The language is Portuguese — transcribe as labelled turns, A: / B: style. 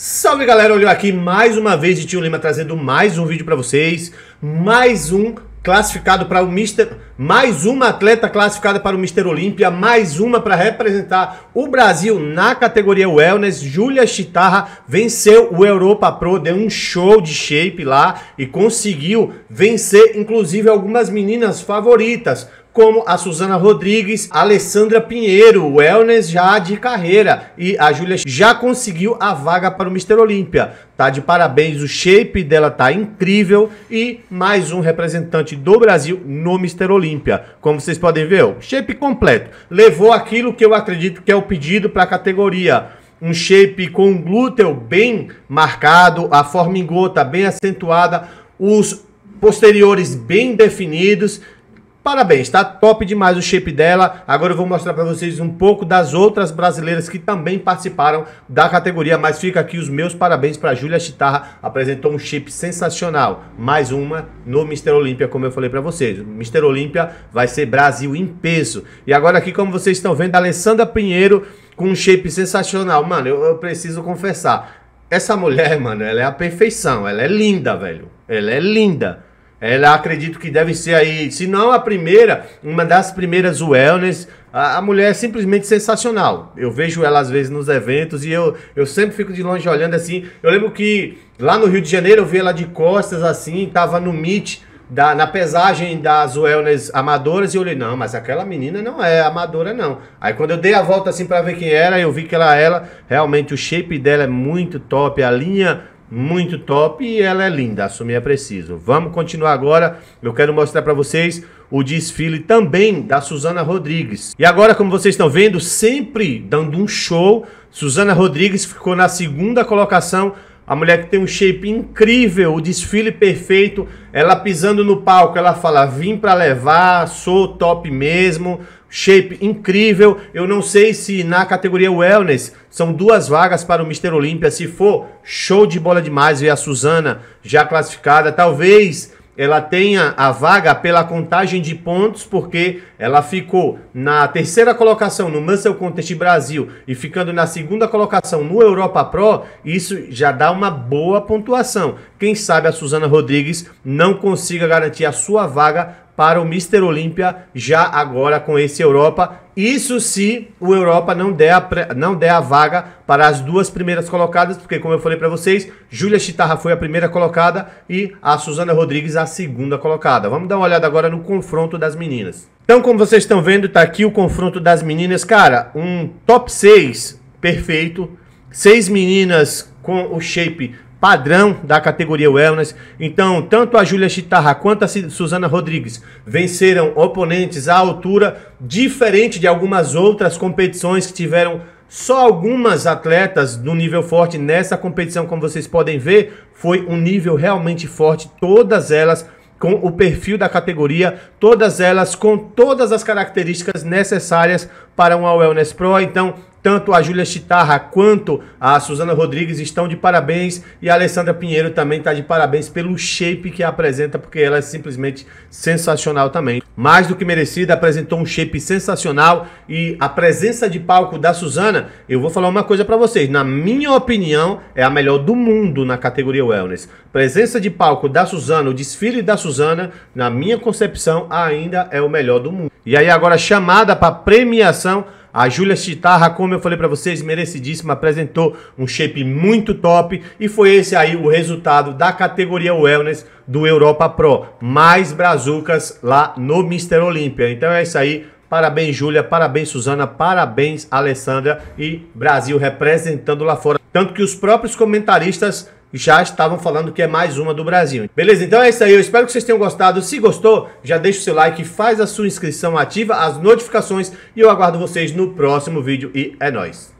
A: Salve galera, olhou aqui mais uma vez de Tio Lima trazendo mais um vídeo para vocês, mais um classificado para o Mister, mais uma atleta classificada para o Mister Olímpia, mais uma para representar o Brasil na categoria Wellness. Júlia Chitarra venceu o Europa Pro, deu um show de shape lá e conseguiu vencer inclusive algumas meninas favoritas, como a Suzana Rodrigues, a Alessandra Pinheiro, Elnes já de carreira e a Júlia já conseguiu a vaga para o Mister Olímpia. Tá de parabéns, o shape dela tá incrível e mais um representante do Brasil no Mister Olímpia. Como vocês podem ver, o shape completo. Levou aquilo que eu acredito que é o pedido para a categoria um shape com glúteo bem marcado, a forma em gota bem acentuada, os posteriores bem definidos, Parabéns, tá top demais o shape dela. Agora eu vou mostrar para vocês um pouco das outras brasileiras que também participaram da categoria, mas fica aqui os meus parabéns para Júlia Chitarra, apresentou um shape sensacional. Mais uma no Mister Olímpia, como eu falei para vocês. O Mister Olímpia vai ser Brasil em peso. E agora aqui, como vocês estão vendo, a Alessandra Pinheiro com um shape sensacional. Mano, eu, eu preciso confessar. Essa mulher, mano, ela é a perfeição. Ela é linda, velho. Ela é linda. Ela acredito que deve ser aí, se não a primeira, uma das primeiras wellness. A, a, mulher é simplesmente sensacional. Eu vejo ela às vezes nos eventos e eu, eu sempre fico de longe olhando assim. Eu lembro que lá no Rio de Janeiro eu vi ela de costas assim, tava no meet da, na pesagem das wellness amadoras e eu olhei, não, mas aquela menina não é amadora não. Aí quando eu dei a volta assim para ver quem era, eu vi que ela, ela realmente o shape dela é muito top, a linha muito top e ela é linda, assumir é preciso. Vamos continuar agora, eu quero mostrar para vocês o desfile também da Suzana Rodrigues. E agora, como vocês estão vendo, sempre dando um show, Suzana Rodrigues ficou na segunda colocação a mulher que tem um shape incrível, o desfile perfeito, ela pisando no palco, ela fala: "Vim para levar, sou top mesmo" shape incrível. Eu não sei se na categoria wellness são duas vagas para o Mr. Olímpia. Se for, show de bola demais ver a Suzana já classificada. Talvez ela tenha a vaga pela contagem de pontos, porque ela ficou na terceira colocação no Muscle Contest Brasil e ficando na segunda colocação no Europa Pro, isso já dá uma boa pontuação. Quem sabe a Suzana Rodrigues não consiga garantir a sua vaga para o Mr. Olímpia já agora com esse Europa. Isso se o Europa não der a, não der a vaga para as duas primeiras colocadas, porque como eu falei para vocês, Júlia Chitarra foi a primeira colocada e a Suzana Rodrigues a segunda colocada. Vamos dar uma olhada agora no confronto das meninas. Então, como vocês estão vendo, tá aqui o confronto das meninas, cara, um top 6 perfeito, seis meninas com o shape padrão da categoria Wellness. Então, tanto a Júlia Chitarra quanto a Suzana Rodrigues venceram oponentes à altura, diferente de algumas outras competições que tiveram só algumas atletas do nível forte nessa competição, como vocês podem ver, foi um nível realmente forte, todas elas com o perfil da categoria, todas elas com todas as características necessárias para uma Wellness Pro. Então, tanto a Júlia Chitarra quanto a Suzana Rodrigues estão de parabéns e a Alessandra Pinheiro também está de parabéns pelo shape que apresenta, porque ela é simplesmente sensacional também. Mais do que merecida, apresentou um shape sensacional e a presença de palco da Suzana, eu vou falar uma coisa para vocês, na minha opinião, é a melhor do mundo na categoria wellness. Presença de palco da Suzana, o desfile da Suzana, na minha concepção, ainda é o melhor do mundo. E aí agora chamada para premiação a Júlia Chitarra, como eu falei para vocês, merecidíssima, apresentou um shape muito top e foi esse aí o resultado da categoria Wellness do Europa Pro, mais brazucas lá no Mister Olímpia. Então é isso aí, Parabéns, Júlia. Parabéns, Suzana. Parabéns, Alessandra. E Brasil representando lá fora. Tanto que os próprios comentaristas já estavam falando que é mais uma do Brasil. Beleza? Então é isso aí. Eu espero que vocês tenham gostado. Se gostou, já deixa o seu like, faz a sua inscrição, ativa as notificações e eu aguardo vocês no próximo vídeo e é nóis!